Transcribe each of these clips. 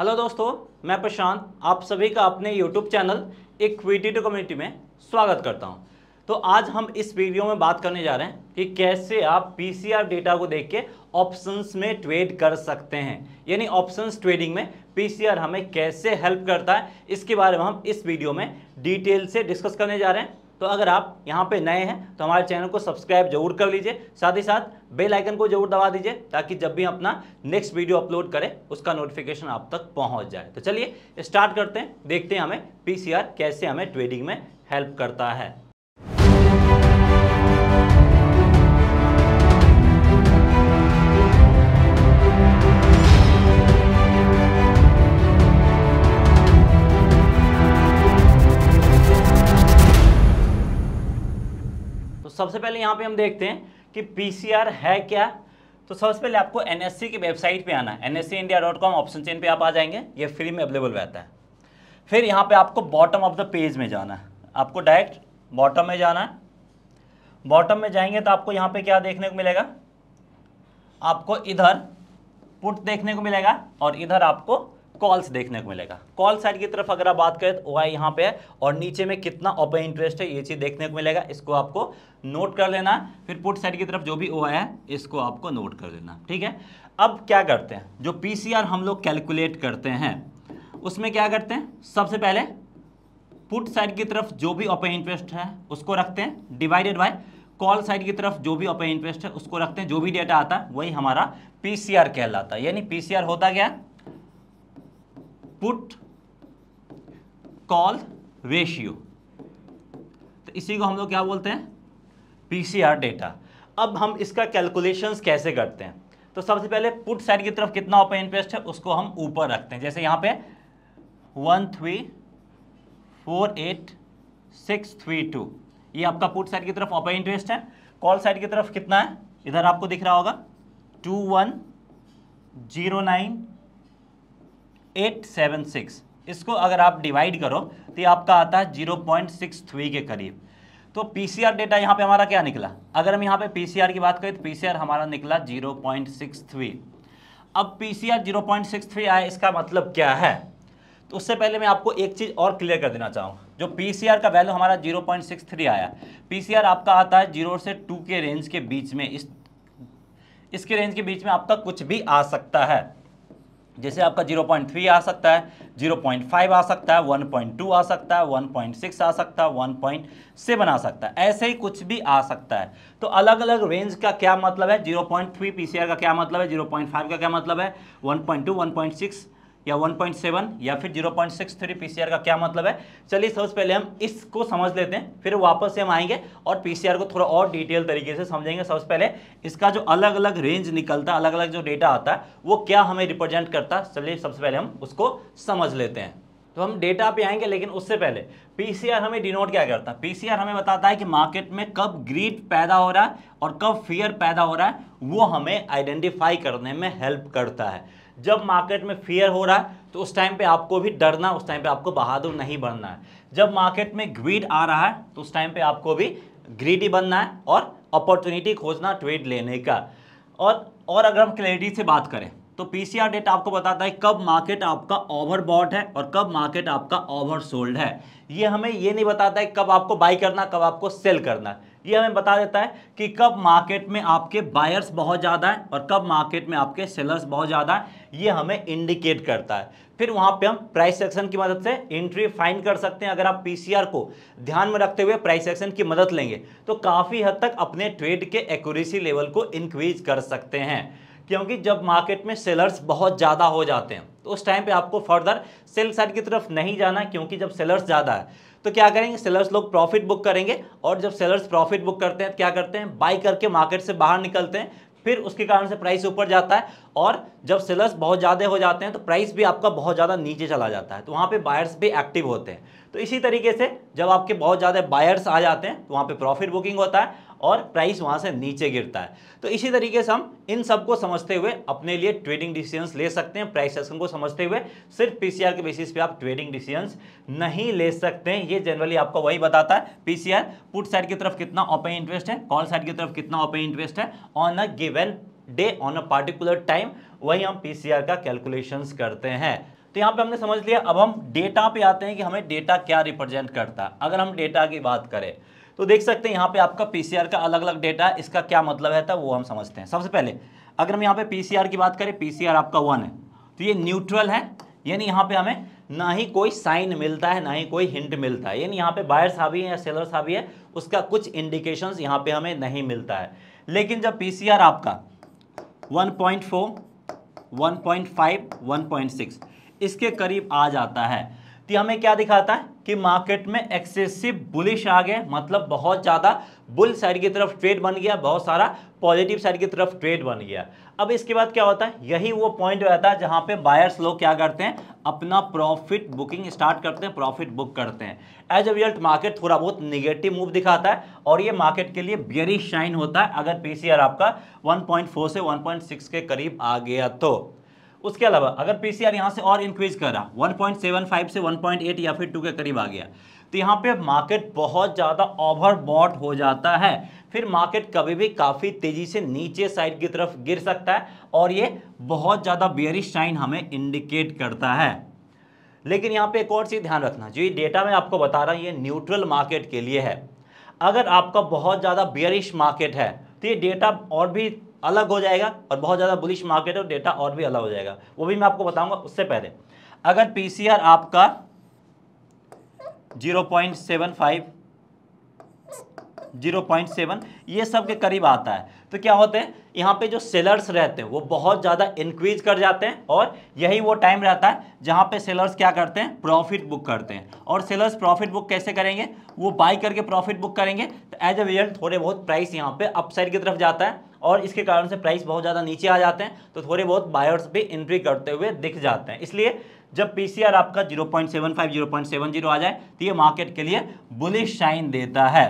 hello दोस्तों मैं प्रशांत आप सभी का अपने YouTube channel equity to community में स्वागत करता हूं तो आज हम इस वीडियो में बात करने जा रहे हैं कि कैसे आप पीसीआर डेटा को देख के ऑप्शंस में ट्रेड कर सकते हैं यानी ऑप्शंस ट्रेडिंग में पीसीआर हमें कैसे हेल्प करता है इसके बारे में हम इस वीडियो में डिटेल से डिस्कस करने जा रहे हैं तो अगर आप यहाँ पे नए हैं तो हमारे चैनल को सब्सक्राइब जरूर कर लीजिए साथ ही साथ बेल आइकन को जरूर दबा दीजिए ताकि जब भी अपना नेक्स्ट वीडियो अपलोड करें उसका नोटिफिकेशन आप तक पहुँच जाए तो चलिए स्टार्ट करते हैं देखते हैं हमें पी कैसे हमें ट्रेडिंग में हेल्प करता है तो सबसे पहले यहाँ पे हम देखते हैं कि पीसीआर है क्या तो सबसे पहले आपको एनएससी की वेबसाइट पे आना S N India dot com option chain पे आप आ जाएंगे ये फ्री में अवेलेबल रहता है फिर यहाँ पे आपको बॉटम ऑफ द पेज में जाना है आपको डायरेक्ट बॉटम में जाना है बॉटम में जाएंगे तो आपको यहाँ पे क्या देखने को मिलेगा आपको इधर पुट देखने को मिलेगा और इधर आपको कॉल्स देखने को मिलेगा कॉल साइड की तरफ अगर आप बात करें तो वाई यहाँ पे है और नीचे में कितना ओपन इंटरेस्ट है ये चीज़ देखने को मिलेगा इसको आपको नोट कर लेना फिर पुट साइड की तरफ जो भी ओ है इसको आपको नोट कर लेना ठीक है अब क्या करते हैं जो पी हम लोग कैलकुलेट करते हैं उसमें क्या करते हैं सबसे पहले पुट साइड की तरफ जो भी ओपन इंटरेस्ट है उसको रखते हैं डिवाइडेड बाय कॉल साइड की तरफ जो भी ओपन इंटरेस्ट है उसको रखते हैं जो भी डेटा आता है वही हमारा पीसीआर कहलाता है यानी पीसीआर होता क्या है पुट कॉल रेशियो तो इसी को हम लोग क्या बोलते हैं पीसीआर डेटा अब हम इसका कैलकुलेशंस कैसे करते हैं तो सबसे पहले पुट साइड की तरफ कितना ओपन इंटरेस्ट है उसको हम ऊपर रखते हैं जैसे यहां पे one three four eight six three two ये आपका पुट साइड की तरफ ओपन इंटरेस्ट है कॉल साइड की तरफ कितना है इधर आपको दिख रहा होगा two one zero nine eight seven six इसको अगर आप डिवाइड करो तो ये आपका आता है जीरो पॉइंट सिक्स थ्री के करीब तो पीसीआर डेटा यहाँ पे हमारा क्या निकला अगर हम यहाँ पे पीसीआर की बात करें तो पीसीआर हमारा निकला जीरो पॉइंट सिक्स थ्री अब PCR zero point six three आया इसका मतलब क्या है तो उससे पहले मैं आपको एक चीज़ और क्लियर कर देना चाहूँगा जो पीसीआर का वैल्यू हमारा 0.63 आया पीसीआर आपका आता है जीरो से टू के रेंज के बीच में इस इसके रेंज के बीच में आपका कुछ भी आ सकता है जैसे आपका 0.3 आ सकता है 0.5 आ सकता है 1.2 आ सकता है 1.6 आ सकता है 1.7 आ सकता है ऐसे ही कुछ भी आ सकता है तो अलग अलग रेंज का क्या मतलब है 0.3 पीसीआर का क्या मतलब है 0.5 का क्या मतलब है 1.2 1.6 या 1.7 या फिर 0.63 पॉइंट का क्या मतलब है चलिए सबसे पहले हम इसको समझ लेते हैं फिर वापस से हम आएंगे और पी को थोड़ा और डिटेल तरीके से समझेंगे सबसे पहले इसका जो अलग अलग रेंज निकलता है अलग अलग जो डेटा आता है वो क्या हमें रिप्रेजेंट करता है चलिए सबसे पहले हम उसको समझ लेते हैं तो हम डेटा पे आएंगे लेकिन उससे पहले पीसीआर हमें डिनोट क्या करता है पीसीआर हमें बताता है कि मार्केट में कब ग्रीड पैदा हो रहा है और कब फियर पैदा हो रहा है वो हमें आइडेंटिफाई करने में हेल्प करता है जब मार्केट में फेयर हो रहा है तो उस टाइम पे आपको भी डरना उस टाइम पे आपको बहादुर नहीं बनना है जब मार्केट में ग्रीड आ रहा है तो उस टाइम पे आपको भी ग्रीडी बनना है और अपॉर्चुनिटी खोजना ट्रेड लेने का और और अगर हम क्लैरिटी से बात करें तो पीसीआर डेटा आपको बताता है कब मार्केट आपका ओवरबॉट है और कब मार्केट आपका ओवर सोल्ड है ये हमें ये नहीं बताता है कब आपको बाई करना कब आपको सेल करना है ये हमें बता देता है कि कब मार्केट में आपके बायर्स बहुत ज़्यादा हैं और कब मार्केट में आपके सेलर्स बहुत ज़्यादा हैं ये हमें इंडिकेट करता है फिर वहाँ पे हम प्राइस सेक्शन की मदद से एंट्री फाइंड कर सकते हैं अगर आप पीसीआर को ध्यान में रखते हुए प्राइस सेक्शन की मदद लेंगे तो काफ़ी हद तक अपने ट्रेड के एक्यूरेसी लेवल को इंक्रीज कर सकते हैं क्योंकि जब मार्केट में सेलर्स बहुत ज़्यादा हो जाते हैं तो उस टाइम पे आपको फर्दर सेल साइड की तरफ नहीं जाना क्योंकि जब सेलर्स ज़्यादा है तो क्या करेंगे सेलर्स लोग प्रॉफिट बुक करेंगे और जब सेलर्स प्रॉफिट बुक करते हैं तो क्या करते हैं बाई करके मार्केट से बाहर निकलते हैं फिर उसके कारण से प्राइस ऊपर जाता है और जब सेलर्स बहुत ज़्यादा हो जाते हैं तो प्राइस भी आपका बहुत ज़्यादा नीचे चला जाता है तो वहाँ पे बायर्स भी एक्टिव होते हैं तो इसी तरीके से जब आपके बहुत ज़्यादा बायर्स आ जाते हैं तो वहाँ पे प्रॉफिट बुकिंग होता है और प्राइस वहाँ से नीचे गिरता है तो इसी तरीके से हम इन सब को समझते हुए अपने लिए ट्रेडिंग डिसीजंस ले सकते हैं प्राइस एक्शन को समझते हुए सिर्फ पीसीआर के बेसिस पे आप ट्रेडिंग डिसीजंस नहीं ले सकते हैं ये जनरली आपको वही बताता है पीसीआर पुट साइड की तरफ कितना ओपन इंटरेस्ट है कॉल साइड की तरफ कितना ओपन इंटरेस्ट है on a given day on a particular time वही हम पी का कैलकुलेशंस करते हैं तो यहाँ पे हमने समझ लिया अब हम डेटा पे आते हैं कि हमें डेटा क्या रिप्रेजेंट करता है अगर हम डेटा की बात करें तो देख सकते हैं यहाँ पे आपका पीसीआर का अलग अलग डेटा है इसका क्या मतलब है था वो हम समझते हैं सबसे पहले अगर हम यहाँ पे पीसीआर की बात करें पीसीआर आपका वन है तो ये न्यूट्रल है यानी यहाँ पे हमें ना ही कोई साइन मिलता है ना ही कोई हिंट मिलता है यानी यहाँ पे बायर्स हावी है या सेलर्स हावी है उसका कुछ इंडिकेशन यहाँ पे हमें नहीं मिलता है लेकिन जब पी आपका वन पॉइंट सिक्स इसके करीब आ जाता है तो हमें क्या दिखाता है कि मार्केट में एक्सेसिव बुलिश आ गए मतलब बहुत ज़्यादा बुल साइड की तरफ ट्रेड बन गया बहुत सारा पॉजिटिव साइड की तरफ ट्रेड बन गया अब इसके बाद क्या होता है यही वो पॉइंट रहता है जहाँ पे बायर्स लोग क्या करते हैं अपना प्रॉफिट बुकिंग स्टार्ट करते हैं प्रॉफिट बुक करते हैं एज ए रिजल्ट मार्केट थोड़ा बहुत निगेटिव मूव दिखाता है और ये मार्केट के लिए बेरी शाइन होता है अगर पीसीआर आपका वन से वन के करीब आ गया तो उसके अलावा अगर पी आर यहाँ से और इंक्रीज करा 1.75 से 1.8 या फिर 2 के करीब आ गया तो यहाँ पे मार्केट बहुत ज़्यादा ओवरबॉट हो जाता है फिर मार्केट कभी भी काफ़ी तेज़ी से नीचे साइड की तरफ गिर सकता है और ये बहुत ज़्यादा बियरिश शाइन हमें इंडिकेट करता है लेकिन यहाँ पे एक और चीज़ ध्यान रखना जो ये डेटा मैं आपको बता रहा हूँ ये न्यूट्रल मार्केट के लिए है अगर आपका बहुत ज़्यादा बियरिश मार्केट है तो ये डेटा और भी अलग हो जाएगा और बहुत ज़्यादा बुलिश मार्केट है डेटा और भी अलग हो जाएगा वो भी मैं आपको बताऊंगा उससे पहले अगर पीसीआर आपका 0.75 0.7 ये सब के करीब आता है तो क्या होते हैं यहाँ पे जो सेलर्स रहते हैं वो बहुत ज़्यादा इंक्रीज कर जाते हैं और यही वो टाइम रहता है जहाँ पे सेलर्स क्या करते हैं प्रॉफिट बुक करते हैं और सेलर्स प्रॉफिट बुक कैसे करेंगे वो बाई करके प्रॉफिट बुक करेंगे तो एज ए रिजल्ट थोड़े बहुत प्राइस यहाँ पे अपसाइड की तरफ जाता है और इसके कारण से प्राइस बहुत ज़्यादा नीचे आ जाते हैं तो थोड़े बहुत बायर्स भी एंट्री करते हुए दिख जाते हैं इसलिए जब पी आपका 0.75 0.70 आ जाए तो ये मार्केट के लिए बुलिश शाइन देता है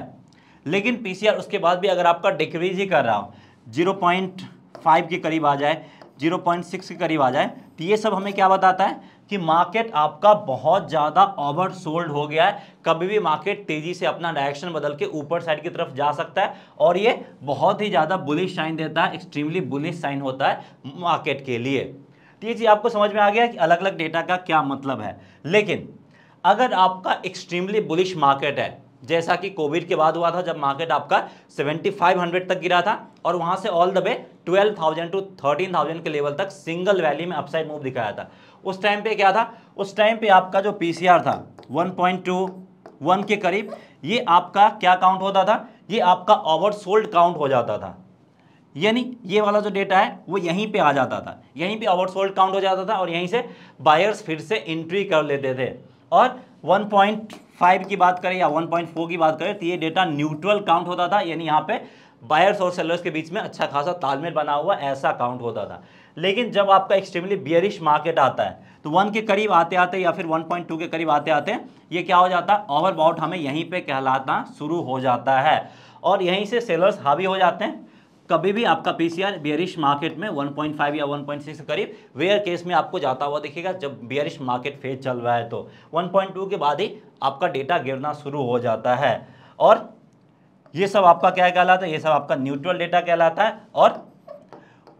लेकिन पी उसके बाद भी अगर आपका डिक्रीज ही कर रहा हो 0.5 के करीब आ जाए 0.6 के करीब आ जाए तो ये सब हमें क्या बताता है कि मार्केट आपका बहुत ज़्यादा ओवर सोल्ड हो गया है कभी भी मार्केट तेज़ी से अपना डायरेक्शन बदल के ऊपर साइड की तरफ जा सकता है और ये बहुत ही ज़्यादा बुलिश साइन देता है एक्सट्रीमली बुलिश साइन होता है मार्केट के लिए तो ये चीज़ आपको समझ में आ गया कि अलग अलग डेटा का क्या मतलब है लेकिन अगर आपका एक्सट्रीमली बुलिश मार्केट है जैसा कि कोविड के बाद हुआ था जब मार्केट आपका 7500 तक गिरा था और वहां से ऑल द वे 12,000 टू 13,000 के लेवल तक सिंगल वैली में अपसाइड मूव दिखाया था उस टाइम पे क्या था उस टाइम पे आपका जो पी था टू वन के करीब ये आपका क्या काउंट होता था ये आपका ओवर सोल्ड काउंट हो जाता था यानी ये वाला जो डेटा है वो यहीं पे आ जाता था यहीं पे ओवर सोल्ड काउंट हो जाता था और यहीं से बायर्स फिर से एंट्री कर लेते थे और 1.5 की बात करें या 1.4 की बात करें तो ये डेटा न्यूट्रल काउंट होता था यानी यहाँ पे बायर्स और सेलर्स के बीच में अच्छा खासा तालमेल बना हुआ ऐसा काउंट होता था लेकिन जब आपका एक्सट्रीमली बियरिश मार्केट आता है तो वन के करीब आते आते या फिर 1.2 के करीब आते आते ये क्या हो जाता है ओवरबाउट हमें यहीं पे कहलाता शुरू हो जाता है और यहीं से सेलर्स हावी हो जाते हैं कभी भी आपका पीसीआर बियरिश मार्केट में 1.5 या 1.6 के करीब वेयर केस में आपको जाता हुआ देखिएगा जब बियरिश मार्केट फेज चल रहा है तो 1.2 के बाद ही आपका डेटा गिरना शुरू हो जाता है और ये सब आपका क्या कहलाता है ये सब आपका न्यूट्रल डेटा कहलाता है और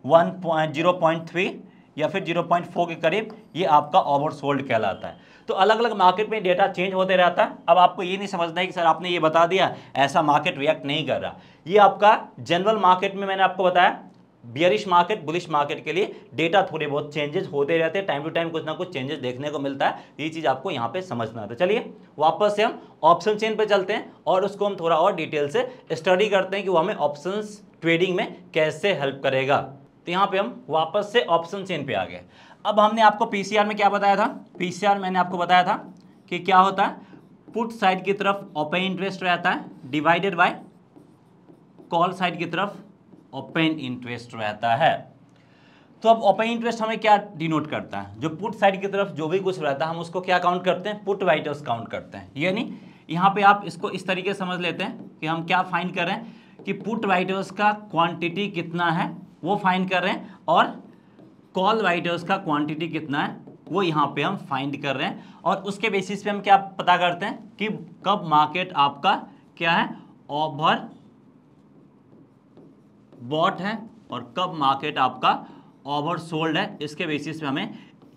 one point zero point three या फिर जीरो पॉइंट फोर के करीब ये आपका ओवर सोल्ड कहलाता है तो अलग अलग मार्केट में डेटा चेंज होते रहता है अब आपको ये नहीं समझना है कि सर आपने ये बता दिया ऐसा मार्केट रिएक्ट नहीं कर रहा ये आपका जनरल मार्केट में मैंने आपको बताया बियरिश मार्केट बुलिश मार्केट के लिए डेटा थोड़े बहुत चेंजेस होते रहते हैं टाइम टू टाइम कुछ ना कुछ चेंजेस देखने को मिलता है ये चीज़ आपको यहाँ पे समझना है तो चलिए वापस से हम ऑप्शन चेन पे चलते हैं और उसको हम थोड़ा और डिटेल से स्टडी करते हैं कि वो हमें ऑप्शंस ट्रेडिंग में कैसे हेल्प करेगा तो यहाँ पे हम वापस से ऑप्शन चेन पे आ गए अब हमने आपको पीसीआर में क्या बताया था पीसीआर मैंने आपको बताया था कि क्या होता है पुट साइड की तरफ ओपन इंटरेस्ट रहता है डिवाइडेड बाय कॉल साइड की तरफ ओपन इंटरेस्ट रहता है तो अब ओपन इंटरेस्ट हमें क्या डिनोट करता है जो पुट साइड की तरफ जो भी कुछ रहता है हम उसको क्या काउंट करते हैं पुट राइटर्स काउंट करते हैं यानी यहाँ पे आप इसको इस तरीके समझ लेते हैं कि हम क्या फाइंड करें कि पुट राइटर्स का क्वांटिटी कितना है वो फाइंड कर रहे हैं और कॉल है का क्वांटिटी कितना है वो यहाँ पे हम फाइंड कर रहे हैं और उसके बेसिस पे हम क्या पता करते हैं कि कब मार्केट आपका क्या है ओवर बॉट है और कब मार्केट आपका ओवर सोल्ड है इसके बेसिस पे हमें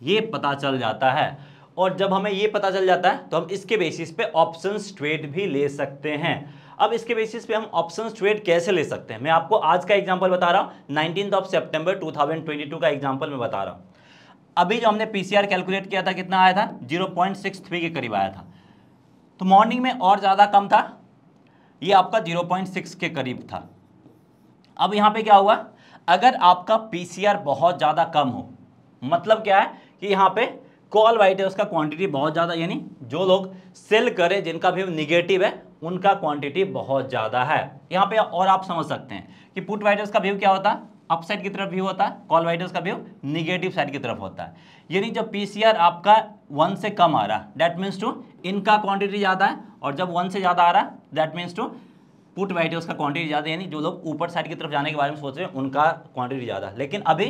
ये पता चल जाता है और जब हमें ये पता चल जाता है तो हम इसके बेसिस पे ऑप्शंस ट्रेड भी ले सकते हैं अब इसके बेसिस पे हम ऑप्शन ट्रेड कैसे ले सकते हैं मैं आपको आज का एग्जाम्पल बता रहा हूँ नाइनटीन ऑफ सेप्टेम्बर टू का एग्जाम्पल मैं बता रहा हूँ अभी जो हमने पी कैलकुलेट किया था कितना आया था जीरो के करीब आया था तो मॉर्निंग में और ज़्यादा कम था ये आपका 0.6 के करीब था अब यहाँ पे क्या हुआ अगर आपका पीसीआर बहुत ज़्यादा कम हो मतलब क्या है कि यहाँ पे कॉल वाइट है उसका क्वांटिटी बहुत ज़्यादा यानी जो लोग सेल करें जिनका भी निगेटिव है उनका क्वांटिटी बहुत ज़्यादा है यहाँ पे और आप समझ सकते हैं कि पुट वाइडर्स का व्यू क्या होता है अपसाइड की तरफ व्यू होता है कॉल वाइडर्स का व्यू निगेटिव साइड की तरफ होता है यानी जब पी आपका वन से कम आ रहा है डैट मीन्स टू इनका क्वान्टिटी ज़्यादा है और जब वन से ज़्यादा आ रहा है that means to put writers का क्वान्टिटी ज़्यादा यानी जो लोग ऊपर साइड की तरफ जाने के बारे में सोच रहे हैं उनका क्वान्टिटी ज़्यादा लेकिन अभी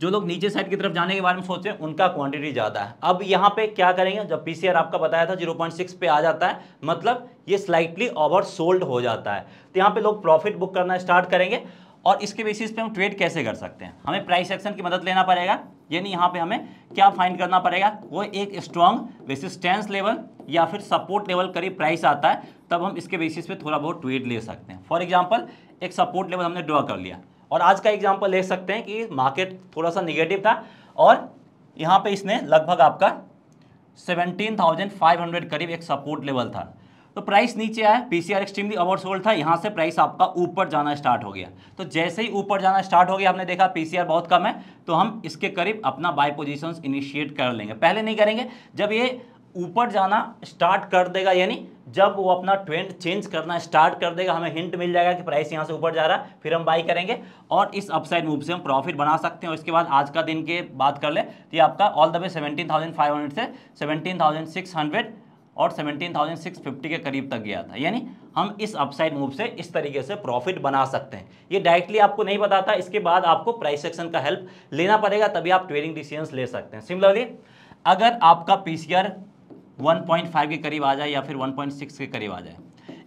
जो लोग नीचे साइड की तरफ जाने के बारे में सोच रहे हैं उनका क्वांटिटी ज़्यादा है अब यहाँ पे क्या करेंगे जब पीसीआर आपका बताया था 0.6 पे आ जाता है मतलब ये स्लाइटली ओवर सोल्ड हो जाता है तो यहाँ पे लोग प्रॉफिट बुक करना स्टार्ट करेंगे और इसके बेसिस पे हम ट्रेड कैसे कर सकते हैं हमें प्राइस एक्शन की मदद लेना पड़ेगा यानी यहाँ पे हमें क्या फाइंड करना पड़ेगा वो एक स्ट्रॉन्ग रेसिस्टेंस लेवल या फिर सपोर्ट लेवल करीब प्राइस आता है तब हम इसके बेसिस पे थोड़ा बहुत ट्रेड ले सकते हैं फॉर एग्जाम्पल एक सपोर्ट लेवल हमने ड्रॉ कर लिया और आज का एग्जाम्पल ले सकते हैं कि मार्केट थोड़ा सा निगेटिव था और यहाँ पे इसने लगभग आपका 17,500 करीब एक सपोर्ट लेवल था तो प्राइस नीचे आया पीसीआर एक्सट्रीमली ओवरसोल्ड था यहाँ से प्राइस आपका ऊपर जाना स्टार्ट हो गया तो जैसे ही ऊपर जाना स्टार्ट हो गया आपने देखा पीसीआर बहुत कम है तो हम इसके करीब अपना बाय पोजीशंस इनिशिएट कर लेंगे पहले नहीं करेंगे जब ये ऊपर जाना स्टार्ट कर देगा यानी जब वो अपना ट्रेंड चेंज करना स्टार्ट कर देगा हमें हिंट मिल जाएगा कि प्राइस यहाँ से ऊपर जा रहा है फिर हम बाई करेंगे और इस अपसाइड मूव से हम प्रॉफिट बना सकते हैं और इसके बाद आज का दिन के बात कर ले तो ये आपका all the way seventeen thousand five hundred से सेवेंटीन थाउजेंड सिक्स हंड्रेड और 17,650 के करीब तक गया था यानी हम इस अपसाइड मूव से इस तरीके से प्रॉफिट बना सकते हैं ये डायरेक्टली आपको नहीं बताता इसके बाद आपको प्राइस सेक्शन का हेल्प लेना पड़ेगा तभी आप ट्रेडिंग डिसीजन ले सकते हैं सिमिलरली अगर आपका आर 1.5 के करीब आ जाए या फिर 1.6 के करीब आ जाए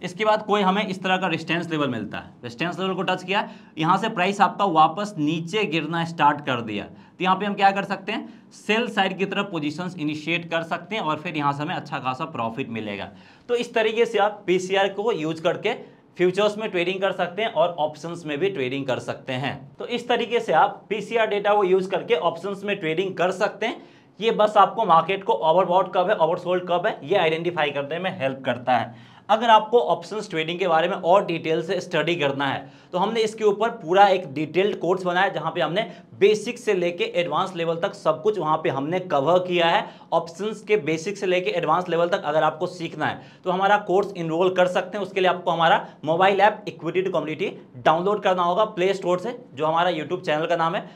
इसके बाद कोई हमें इस तरह का रिस्टेंस लेवल मिलता है रिस्टेंस लेवल को टच किया यहाँ से प्राइस आपका वापस नीचे गिरना स्टार्ट कर दिया तो यहाँ पे हम क्या कर सकते हैं सेल साइड की तरफ पोजीशंस इनिशिएट कर सकते हैं और फिर यहाँ से हमें अच्छा खासा प्रॉफिट मिलेगा तो इस तरीके से आप पी को यूज करके फ्यूचर्स में ट्रेडिंग कर सकते हैं और ऑप्शंस में भी ट्रेडिंग कर सकते हैं तो इस तरीके से आप पीसीआर डेटा को यूज करके ऑप्शंस में ट्रेडिंग कर सकते हैं ये बस आपको मार्केट को ओवरबॉट कब है ओवरसोल्ड कब है ये आइडेंटिफाई करने में हेल्प करता है अगर आपको ऑप्शन ट्रेडिंग के बारे में और डिटेल से स्टडी करना है तो हमने इसके ऊपर पूरा एक डिटेल्ड कोर्स बनाया जहाँ पे हमने बेसिक से लेके एडवांस लेवल तक सब कुछ वहाँ पे हमने कवर किया है ऑप्शंस के बेसिक से लेके एडवांस लेवल तक अगर आपको सीखना है तो हमारा कोर्स इनरोल कर सकते हैं उसके लिए आपको हमारा mobile app equity to community download करना होगा प्ले स्टोर से जो हमारा यूट्यूब चैनल का नाम है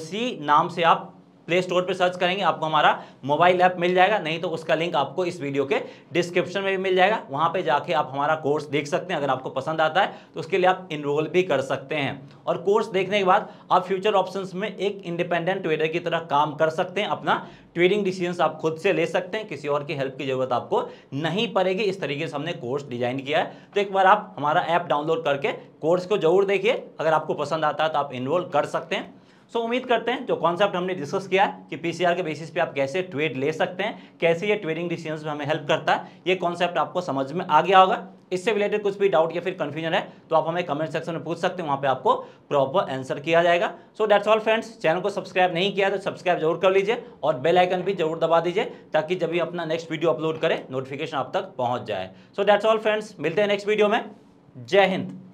उसी नाम से आप प्ले स्टोर पर सर्च करेंगे आपको हमारा मोबाइल ऐप मिल जाएगा नहीं तो उसका लिंक आपको इस वीडियो के डिस्क्रिप्शन में भी मिल जाएगा वहाँ पर जाके आप हमारा कोर्स देख सकते हैं अगर आपको पसंद आता है तो उसके लिए आप इनरोल भी कर सकते हैं और कोर्स देखने के बाद आप फ्यूचर ऑप्शंस में एक इंडिपेंडेंट ट्रेडर की तरह काम कर सकते हैं अपना ट्रेडिंग डिसीजंस आप खुद से ले सकते हैं किसी और की हेल्प की जरूरत आपको नहीं पड़ेगी इस तरीके से हमने कोर्स डिजाइन किया है तो एक बार आप हमारा ऐप डाउनलोड करके कोर्स को जरूर देखिए अगर आपको पसंद आता है तो आप इनरोल कर सकते हैं सो उम्मीद करते हैं जो कॉन्सेप्ट हमने डिस्कस किया कि पीसीआर के बेसिस पे आप कैसे ट्रेड ले सकते हैं कैसे ये ट्रेडिंग डिसीजन में हमें हेल्प करता है ये कॉन्सेप्ट आपको समझ में आ गया होगा इससे रिलेटेड कुछ भी डाउट या फिर कन्फ्यूजन है तो आप हमें कमेंट सेक्शन में पूछ सकते हैं वहाँ पे आपको प्रॉपर आंसर किया जाएगा so that's all friends channel को सब्सक्राइब नहीं किया तो सब्सक्राइब जरूर कर लीजिए और बेल आइकन भी जरूर दबा दीजिए ताकि जब भी अपना नेक्स्ट वीडियो अपलोड करें नोटिफिकेशन आप तक पहुँच जाए सो डैट्स ऑल फ्रेंड्स मिलते हैं नेक्स्ट वीडियो में जय हिंद